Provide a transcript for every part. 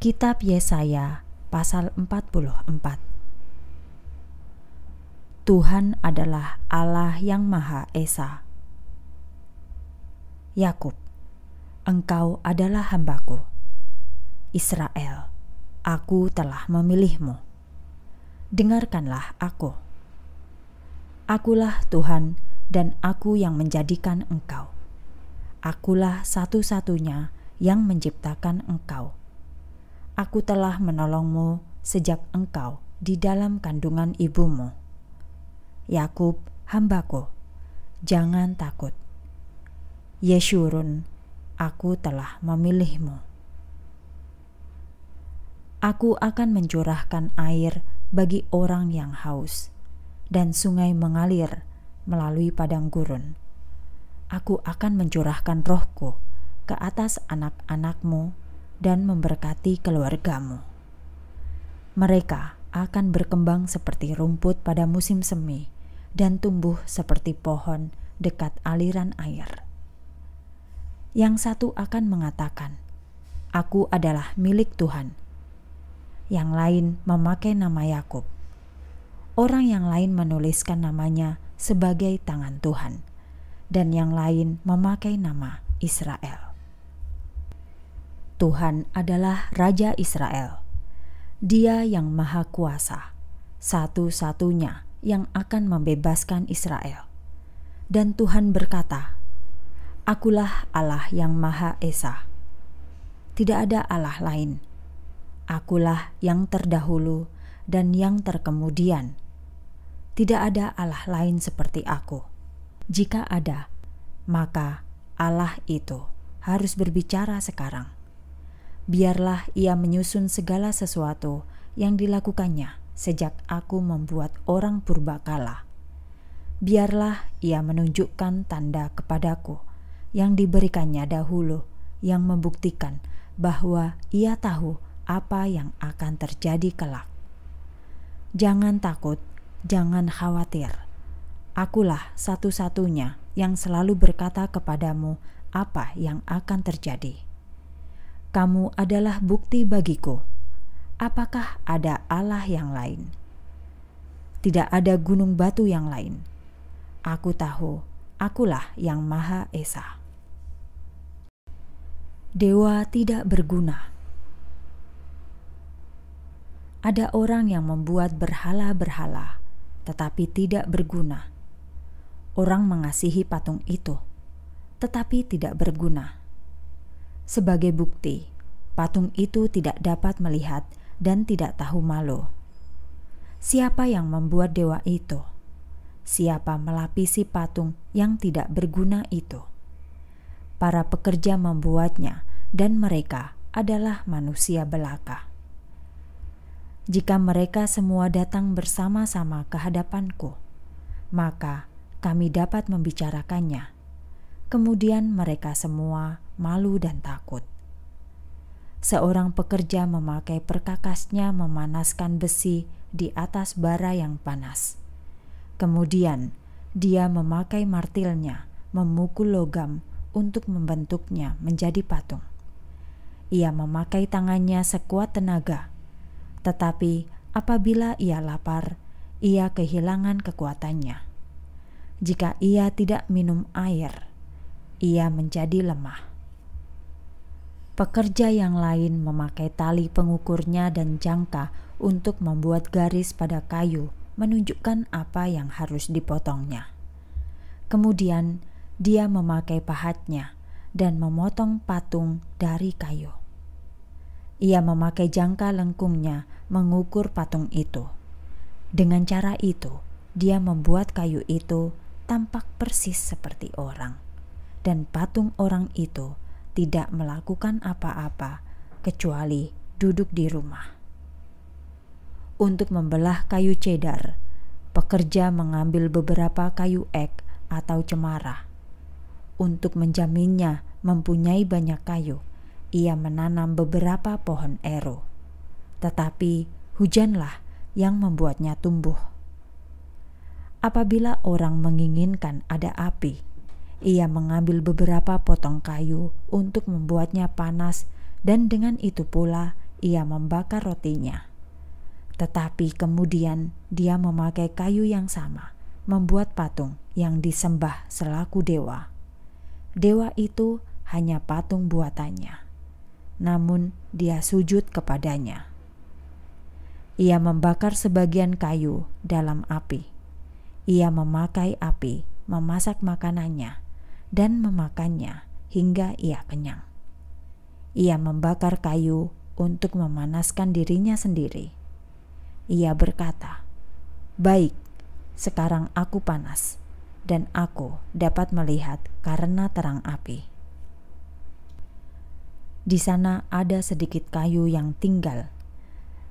Kitab Yesaya pasal 44 Tuhan adalah Allah yang Maha Esa. Yakub, engkau adalah hambaku. Israel, aku telah memilihmu. Dengarkanlah aku. Akulah Tuhan dan aku yang menjadikan engkau. Akulah satu-satunya yang menciptakan engkau Aku telah menolongmu sejak engkau di dalam kandungan ibumu. Yakub, hambaku, jangan takut. Yeshurun, aku telah memilihmu. Aku akan mencurahkan air bagi orang yang haus, dan sungai mengalir melalui padang gurun. Aku akan mencurahkan rohku ke atas anak-anakmu dan memberkati keluargamu. Mereka akan berkembang seperti rumput pada musim semi dan tumbuh seperti pohon dekat aliran air. Yang satu akan mengatakan, "Aku adalah milik Tuhan." Yang lain memakai nama Yakub. Orang yang lain menuliskan namanya sebagai tangan Tuhan, dan yang lain memakai nama Israel. Tuhan adalah Raja Israel. Dia yang Maha Kuasa, satu-satunya yang akan membebaskan Israel. Dan Tuhan berkata, Akulah Allah yang Maha Esa. Tidak ada Allah lain. Akulah yang terdahulu dan yang terkemudian. Tidak ada Allah lain seperti aku. Jika ada, maka Allah itu harus berbicara sekarang biarlah ia menyusun segala sesuatu yang dilakukannya sejak aku membuat orang purba purbakala. Biarlah ia menunjukkan tanda kepadaku yang diberikannya dahulu, yang membuktikan bahwa ia tahu apa yang akan terjadi kelak. Jangan takut, jangan khawatir. Akulah satu-satunya yang selalu berkata kepadamu apa yang akan terjadi kamu adalah bukti bagiku. Apakah ada Allah yang lain? Tidak ada gunung batu yang lain. Aku tahu, akulah yang Maha Esa. Dewa tidak berguna. Ada orang yang membuat berhala-berhala, tetapi tidak berguna. Orang mengasihi patung itu, tetapi tidak berguna sebagai bukti, patung itu tidak dapat melihat dan tidak tahu malu. Siapa yang membuat dewa itu? Siapa melapisi patung yang tidak berguna itu? Para pekerja membuatnya, dan mereka adalah manusia belaka. Jika mereka semua datang bersama-sama ke hadapanku, maka kami dapat membicarakannya. Kemudian mereka semua malu dan takut. Seorang pekerja memakai perkakasnya memanaskan besi di atas bara yang panas. Kemudian, dia memakai martilnya, memukul logam untuk membentuknya menjadi patung. Ia memakai tangannya sekuat tenaga, tetapi apabila ia lapar, ia kehilangan kekuatannya. Jika ia tidak minum air, ia menjadi lemah. Pekerja yang lain memakai tali pengukurnya dan jangka untuk membuat garis pada kayu, menunjukkan apa yang harus dipotongnya. Kemudian dia memakai pahatnya dan memotong patung dari kayu. Ia memakai jangka lengkungnya mengukur patung itu. Dengan cara itu, dia membuat kayu itu tampak persis seperti orang, dan patung orang itu tidak melakukan apa-apa kecuali duduk di rumah. Untuk membelah kayu cedar, pekerja mengambil beberapa kayu ek atau cemara. Untuk menjaminnya mempunyai banyak kayu, ia menanam beberapa pohon ero. Tetapi hujanlah yang membuatnya tumbuh. Apabila orang menginginkan ada api, ia mengambil beberapa potong kayu untuk membuatnya panas, dan dengan itu pula ia membakar rotinya. Tetapi kemudian dia memakai kayu yang sama, membuat patung yang disembah selaku dewa. Dewa itu hanya patung buatannya, namun dia sujud kepadanya. Ia membakar sebagian kayu dalam api. Ia memakai api memasak makanannya dan memakannya hingga ia kenyang. Ia membakar kayu untuk memanaskan dirinya sendiri. Ia berkata, "Baik, sekarang aku panas dan aku dapat melihat karena terang api." Di sana ada sedikit kayu yang tinggal.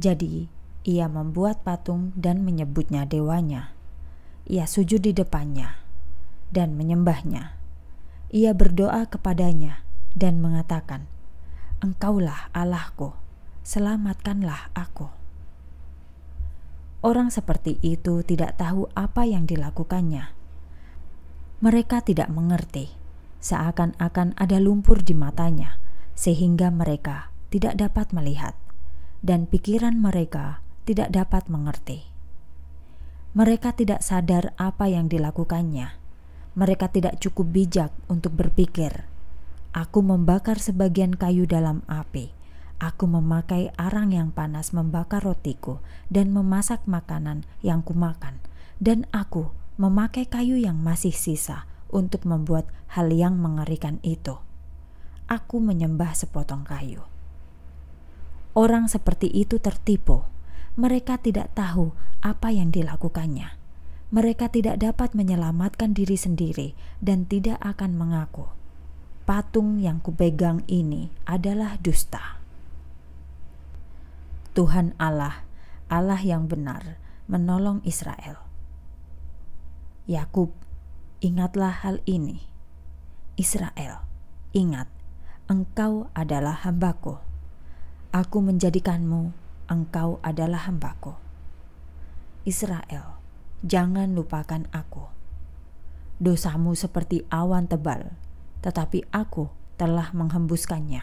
Jadi, ia membuat patung dan menyebutnya dewanya. Ia sujud di depannya dan menyembahnya ia berdoa kepadanya dan mengatakan, Engkaulah Allahku, selamatkanlah aku. Orang seperti itu tidak tahu apa yang dilakukannya. Mereka tidak mengerti, seakan-akan ada lumpur di matanya, sehingga mereka tidak dapat melihat, dan pikiran mereka tidak dapat mengerti. Mereka tidak sadar apa yang dilakukannya mereka tidak cukup bijak untuk berpikir. Aku membakar sebagian kayu dalam api. Aku memakai arang yang panas membakar rotiku dan memasak makanan yang kumakan. Dan aku memakai kayu yang masih sisa untuk membuat hal yang mengerikan itu. Aku menyembah sepotong kayu. Orang seperti itu tertipu. Mereka tidak tahu apa yang dilakukannya mereka tidak dapat menyelamatkan diri sendiri dan tidak akan mengaku. Patung yang kupegang ini adalah dusta. Tuhan Allah, Allah yang benar, menolong Israel. Yakub, ingatlah hal ini. Israel, ingat, engkau adalah hambaku. Aku menjadikanmu, engkau adalah hambaku. Israel, jangan lupakan aku. Dosamu seperti awan tebal, tetapi aku telah menghembuskannya.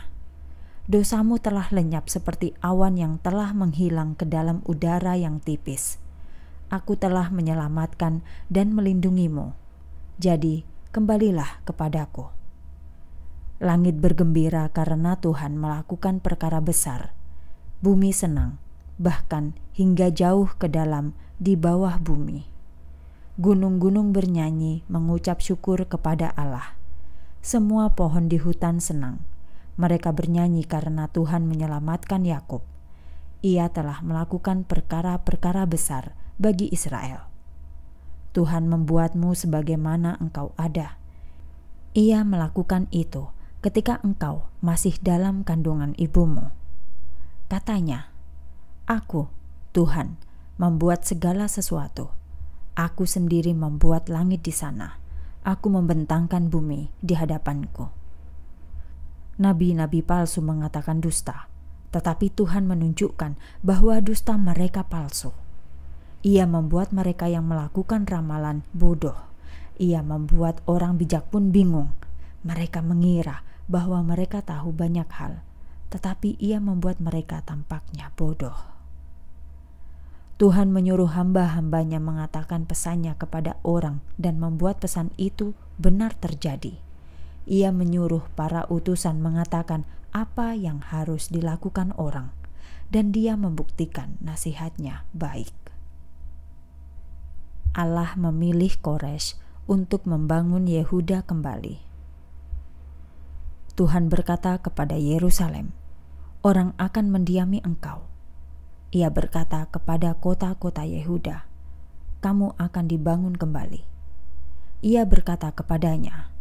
Dosamu telah lenyap seperti awan yang telah menghilang ke dalam udara yang tipis. Aku telah menyelamatkan dan melindungimu. Jadi, kembalilah kepadaku. Langit bergembira karena Tuhan melakukan perkara besar. Bumi senang, bahkan hingga jauh ke dalam di bawah bumi. Gunung-gunung bernyanyi mengucap syukur kepada Allah. Semua pohon di hutan senang. Mereka bernyanyi karena Tuhan menyelamatkan Yakub. Ia telah melakukan perkara-perkara besar bagi Israel. Tuhan membuatmu sebagaimana engkau ada. Ia melakukan itu ketika engkau masih dalam kandungan ibumu. Katanya, "Aku, Tuhan, membuat segala sesuatu. Aku sendiri membuat langit di sana. Aku membentangkan bumi di hadapanku. Nabi-nabi palsu mengatakan dusta, tetapi Tuhan menunjukkan bahwa dusta mereka palsu. Ia membuat mereka yang melakukan ramalan bodoh. Ia membuat orang bijak pun bingung. Mereka mengira bahwa mereka tahu banyak hal, tetapi ia membuat mereka tampaknya bodoh. Tuhan menyuruh hamba-hambanya mengatakan pesannya kepada orang dan membuat pesan itu benar terjadi. Ia menyuruh para utusan mengatakan apa yang harus dilakukan orang, dan dia membuktikan nasihatnya baik. Allah memilih Koresh untuk membangun Yehuda kembali. Tuhan berkata kepada Yerusalem, "Orang akan mendiami engkau." Ia berkata kepada kota-kota Yehuda, "Kamu akan dibangun kembali." Ia berkata kepadanya,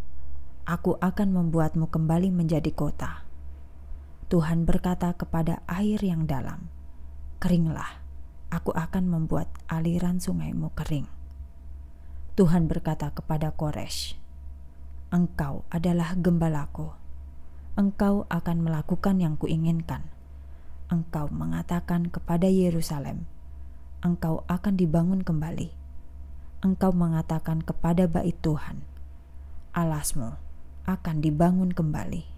"Aku akan membuatmu kembali menjadi kota." Tuhan berkata kepada air yang dalam, "Keringlah, aku akan membuat aliran sungaimu kering." Tuhan berkata kepada Koresh, "Engkau adalah gembalaku. Engkau akan melakukan yang kuinginkan." engkau mengatakan kepada Yerusalem, engkau akan dibangun kembali. Engkau mengatakan kepada bait Tuhan, alasmu akan dibangun kembali.